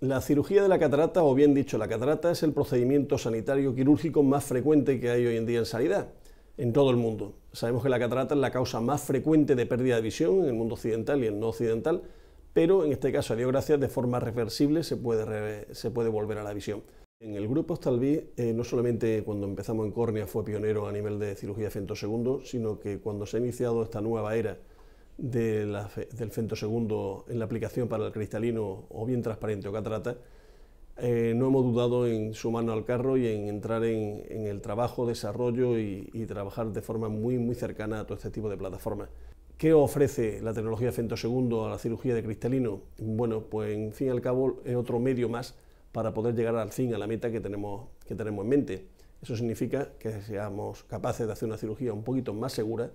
La cirugía de la catarata, o bien dicho, la catarata es el procedimiento sanitario quirúrgico más frecuente que hay hoy en día en sanidad, en todo el mundo. Sabemos que la catarata es la causa más frecuente de pérdida de visión en el mundo occidental y en no occidental, pero en este caso, a Dios gracias, de forma reversible se puede, volver a la visión. En el grupo eh, no solamente cuando empezamos en córnea fue pionero a nivel de cirugía de segundos, sino que cuando se ha iniciado esta nueva era de la, del femtosegundo en la aplicación para el cristalino o bien transparente o catarata, eh, no hemos dudado en sumarnos al carro y en entrar en, el trabajo, desarrollo y, trabajar de forma muy, muy cercana a todo este tipo de plataformas. ¿Qué ofrece la tecnología femtosegundo a la cirugía de cristalino? Bueno, pues en fin y al cabo es otro medio más para poder llegar al fin, a la meta que tenemos en mente. Eso significa que seamos capaces de hacer una cirugía un poquito más segura,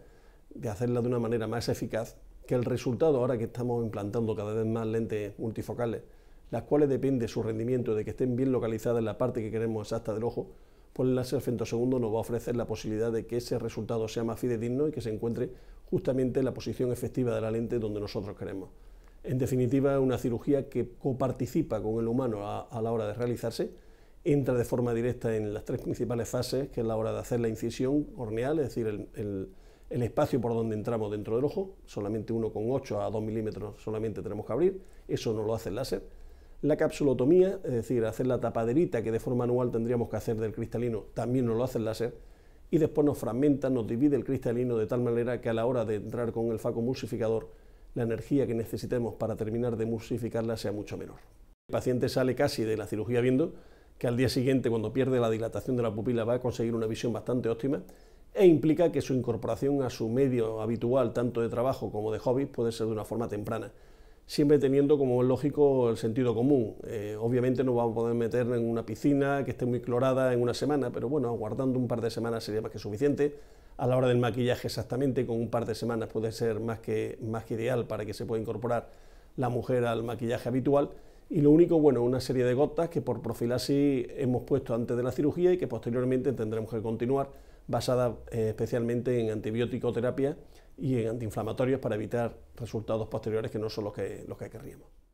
de hacerla de una manera más eficaz, que el resultado ahora que estamos implantando cada vez más lentes multifocales, las cuales depende su rendimiento de que estén bien localizadas en la parte que queremos exacta del ojo, pues el láser femtosegundo nos va a ofrecer la posibilidad de que ese resultado sea más fidedigno y que se encuentre justamente en la posición efectiva de la lente donde nosotros queremos. En definitiva, es una cirugía que coparticipa con el humano a, la hora de realizarse, entra de forma directa en las tres principales fases, que es la hora de hacer la incisión corneal, es decir, el el espacio por donde entramos dentro del ojo, solamente 1,8 a 2 milímetros solamente tenemos que abrir, eso no lo hace el láser. La capsulotomía, es decir, hacer la tapaderita que de forma anual tendríamos que hacer del cristalino, también no lo hace el láser. Y después nos fragmenta, nos divide el cristalino de tal manera que a la hora de entrar con el facomulsificador, la energía que necesitemos para terminar de emulsificarla sea mucho menor. El paciente sale casi de la cirugía viendo que al día siguiente, cuando pierde la dilatación de la pupila, va a conseguir una visión bastante óptima e implica que su incorporación a su medio habitual, tanto de trabajo como de hobbies... puede ser de una forma temprana, siempre teniendo como lógico el sentido común. Eh, obviamente no vamos a poder meter en una piscina que esté muy clorada en una semana, pero bueno, aguardando un par de semanas sería más que suficiente. A la hora del maquillaje exactamente, con un par de semanas puede ser más que, más que ideal para que se pueda incorporar la mujer al maquillaje habitual. Y lo único, bueno, una serie de gotas que por profilaxis hemos puesto antes de la cirugía y que posteriormente tendremos que continuar basada eh, especialmente en antibiótico terapia y en antiinflamatorios para evitar resultados posteriores que no son los que, los que querríamos.